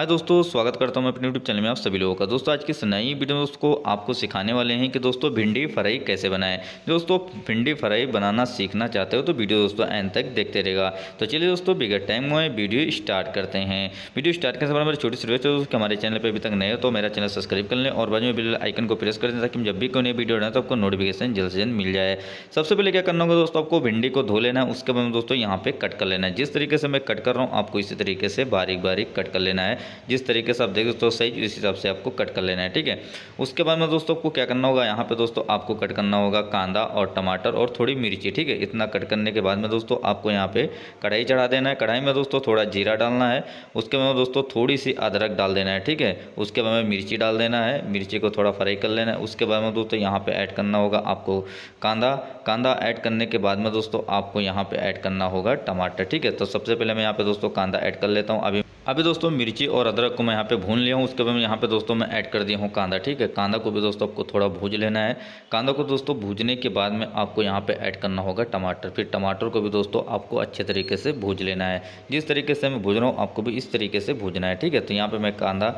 हाय दोस्तों स्वागत करता हूं मैं अपने यूट्यूब चैनल में आप सभी लोगों का दोस्तों आज की इस नई वीडियो में दोस्तों आपको सिखाने वाले हैं कि दोस्तों भिंडी फ्राई कैसे बनाएं दोस्तों भिंडी फ्राई बनाना सीखना चाहते हो तो वीडियो दोस्तों एंड तक देखते रहेगा तो चलिए दोस्तों बिगर टाइम हुआ वीडियो स्टार्ट करते हैं वीडियो स्टार्ट करने से पहले मेरे छोटी सी रिक्वेस्ट हमारे चैनल पर अभी तक नए हो तो मेरा चैनल सब्सक्राइब कर लें और बाद में बिल आइकन को प्रेस कर दें ताकि जब भी कोई नई वीडियो बनाए तो आपको नोटिफिकेशन जल्द से जल्द मिल जाए सबसे पहले क्या करना होगा दोस्तों आपको भिंडी को धो लेना है उसके बाद दोस्तों यहाँ पर कट कर लेना है जिस तरीके से मैं कट कर रहा हूँ आपको इसी तरीके से बारीक बारीक कट कर लेना है जिस तरीके से आप देखें दोस्तों सही इस हिसाब से आपको कट कर लेना है ठीक है उसके बाद में दोस्तों आपको क्या करना होगा यहाँ पर दोस्तों आपको कट करना होगा कांदा और टमाटर और थोड़ी मिर्ची ठीक है इतना कट करने के बाद में दोस्तों आपको यहाँ पर कढ़ाई चढ़ा देना है कढ़ाई में दोस्तों थोड़ा जीरा डालना है उसके बाद में दोस्तों थोड़ी सी अदरक डाल देना है ठीक है उसके बाद में मिर्ची डाल देना है मिर्ची को थोड़ा फ्राई कर लेना है उसके बाद में दोस्तों यहाँ पर ऐड करना होगा आपको कांदा कांदा ऐड करने के बाद में दोस्तों आपको यहाँ पे ऐड करना होगा टमाटर ठीक है तो सबसे पहले मैं यहाँ पे दोस्तों कांदा ऐड कर लेता हूँ अभी अभी दोस्तों मिर्ची और अदरक को मैं यहाँ पे भून लिया हूँ उसके बाद मैं यहाँ पे दोस्तों मैं ऐड कर दिया हूँ कांदा ठीक है कांदा को भी दोस्तों आपको थोड़ा भूज लेना है कांदा को दोस्तों भूजने के बाद में आपको यहाँ पे ऐड करना होगा टमाटर फिर टमाटर को भी दोस्तों आपको अच्छे तरीके से भूज लेना है जिस तरीके से मैं भूज रहा हूँ आपको भी इस तरीके से भूजना है ठीक है तो यहाँ पर मैं कांदा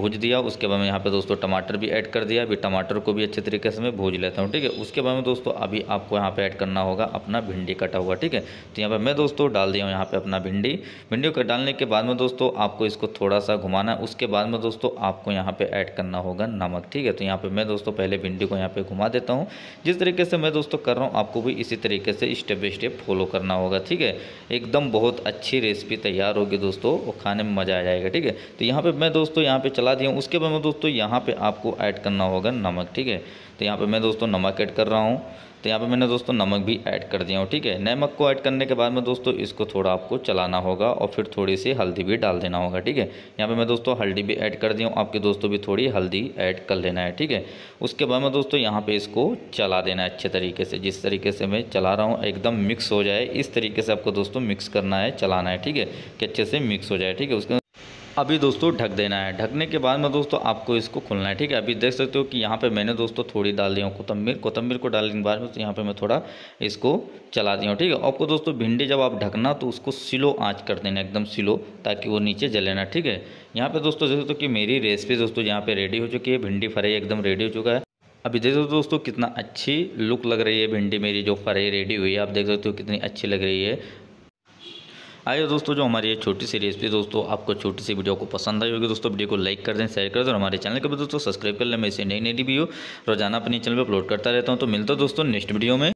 भूज दिया उसके बाद में यहाँ पर दोस्तों टमाटर भी ऐड कर दिया अभी टमाटर को भी अच्छे तरीके से मैं भूज लेता हूँ ठीक है उसके बाद में दोस्तों अभी आपको यहाँ पर ऐड करना होगा अपना भिंडी कटा हुआ ठीक है तो यहाँ पर मैं दोस्तों डाल दिया हूँ यहाँ पर अपना भिंडी भिंडी को डालने के बाद में दोस्तों आपको इसको थोड़ा सा घुमाना है उसके बाद में दोस्तों आपको यहाँ पे ऐड करना होगा नमक ठीक है तो यहाँ पे मैं दोस्तों पहले भिंडी को यहाँ पे घुमा देता हूँ जिस तरीके से मैं दोस्तों कर रहा हूँ आपको भी इसी तरीके से स्टेप बाई स्टेप फॉलो करना होगा ठीक है एकदम बहुत अच्छी रेसिपी तैयार होगी दोस्तों और खाने में मज़ा आ जाएगा ठीक है तो यहाँ पर मैं दोस्तों यहाँ पर चला दिया हूँ उसके बाद में दोस्तों यहाँ पर आपको ऐड करना होगा नमक ठीक है तो यहाँ पर मैं दोस्तों नमक ऐड कर रहा हूँ तो यहाँ पे मैंने दोस्तों नमक भी ऐड कर दिया हूँ ठीक है नमक को ऐड करने के बाद में दोस्तों इसको थोड़ा आपको चलाना होगा और फिर थोड़ी सी हल्दी भी डाल देना होगा ठीक है यहाँ पर मैं दोस्तों हल्दी भी ऐड कर दिया हूँ आपके दोस्तों भी थोड़ी हल्दी ऐड कर लेना है ठीक है उसके बाद में दोस्तों यहाँ पर इसको चला देना है अच्छे तरीके से जिस तरीके से मैं चला रहा हूँ एकदम मिक्स हो जाए इस तरीके से आपको दोस्तों मिक्स करना है चलाना है ठीक है कि अच्छे से मिक्स हो जाए ठीक है उसके अभी दोस्तों ढक देना है ढकने के बाद में दोस्तों आपको इसको खोलना है ठीक है अभी देख सकते हो कि यहाँ पे मैंने दोस्तों थोड़ी डाल दी हूँ कोतम्बीर कोतम्बीर को डालने के बाद में तो यहाँ पे मैं थोड़ा इसको चला दिया हूँ ठीक है आपको दोस्तों भिंडी जब आप ढकना तो उसको सिलो आँच कर देना एकदम सिलो ताकि वो नीचे जले ना ठीक है यहाँ पर दोस्तों देख सकते हो कि मेरी रेसिपी दोस्तों यहाँ पर रेडी हो चुकी है भिंडी फ्राई एकदम रेडी हो चुका है अभी देख सकते हो दोस्तों कितना अच्छी लुक लग रही है भिंडी मेरी जो फ्राई रेडी हुई है आप देख सकते हो कितनी अच्छी लग रही है आइए दोस्तों जो हमारी ये छोटी सी रेसिपी दोस्तों आपको छोटी सी वीडियो को पसंद आई होगी दोस्तों वीडियो को लाइक कर दें शेयर कर दें और हमारे चैनल को भी दोस्तों सब्सक्राइब कर लें मैं इसे नई नई वीडियो रोजाना अपने चैनल पर अपलोड करता रहता हूँ तो मिलता दोस्तों नेक्स्ट वीडियो में